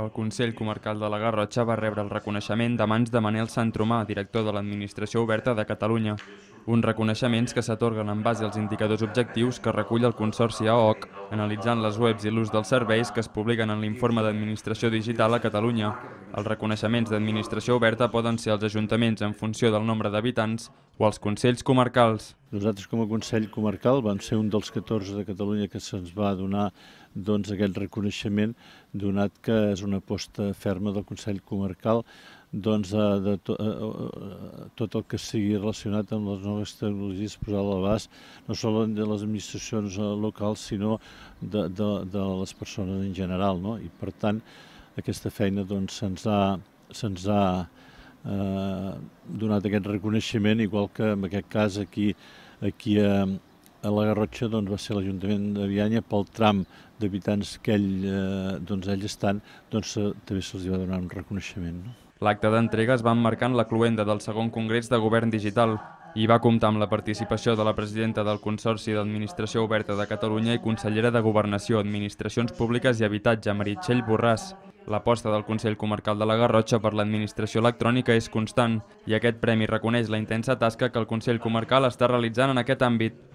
El Consell Comarcal de la Garrotxa va rebre el reconeixement de mans de Manel Santromà, director de l'Administració Oberta de Catalunya. Uns reconeixements que s'atorguen en base als indicadors objectius que recull el Consorci AOC analitzant les webs i l'ús dels serveis que es publiquen en l'informe d'administració digital a Catalunya. Els reconeixements d'administració oberta poden ser els ajuntaments en funció del nombre d'habitants o els consells comarcals. Nosaltres com a Consell Comarcal vam ser un dels 14 de Catalunya que se'ns va donar doncs, aquest reconeixement, donat que és una aposta ferma del Consell Comarcal doncs, eh, de to, eh, eh, tot el que sigui relacionat amb les noves tecnologies posar a l'abast no sols de les administracions eh, locals, sinó de, de, de les persones en general, no? I per tant, aquesta feina doncs, se'ns ha, se ha eh, donat aquest reconeixement, igual que en aquest cas aquí, aquí a, a la Garrotxa doncs, va ser l'Ajuntament de Vianya pel tram d'habitants que ell, eh, doncs, ells estan, doncs, eh, també se'ls va donar un reconeixement. No? L'acte d'entrega es va emmarcar en la cluenda del segon Congrés de Govern Digital, i va comptar amb la participació de la presidenta del Consorci d'Administració Oberta de Catalunya i consellera de Governació, Administracions Públiques i Habitatge, Meritxell Borràs. L'aposta del Consell Comarcal de la Garrotxa per l'administració electrònica és constant i aquest premi reconeix la intensa tasca que el Consell Comarcal està realitzant en aquest àmbit.